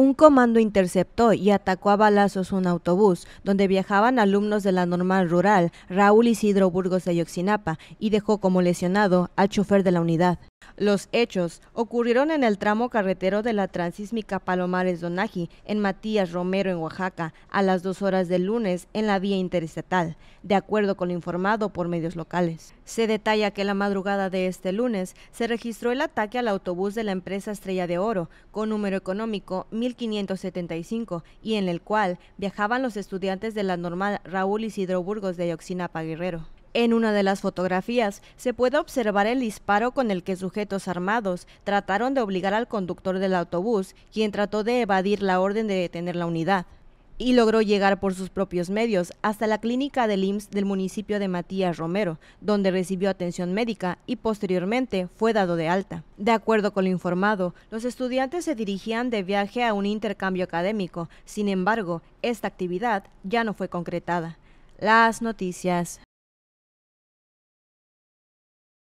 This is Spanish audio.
Un comando interceptó y atacó a balazos un autobús donde viajaban alumnos de la normal rural Raúl Isidro Burgos de Yoxinapa y dejó como lesionado al chofer de la unidad. Los hechos ocurrieron en el tramo carretero de la transísmica Palomares-Donaji, en Matías Romero, en Oaxaca, a las dos horas del lunes en la vía interestatal, de acuerdo con lo informado por medios locales. Se detalla que la madrugada de este lunes se registró el ataque al autobús de la empresa Estrella de Oro, con número económico 1575, y en el cual viajaban los estudiantes de la normal Raúl Isidro Burgos de Yoxinapa Guerrero. En una de las fotografías se puede observar el disparo con el que sujetos armados trataron de obligar al conductor del autobús, quien trató de evadir la orden de detener la unidad, y logró llegar por sus propios medios hasta la clínica del IMSS del municipio de Matías Romero, donde recibió atención médica y posteriormente fue dado de alta. De acuerdo con lo informado, los estudiantes se dirigían de viaje a un intercambio académico, sin embargo, esta actividad ya no fue concretada. Las noticias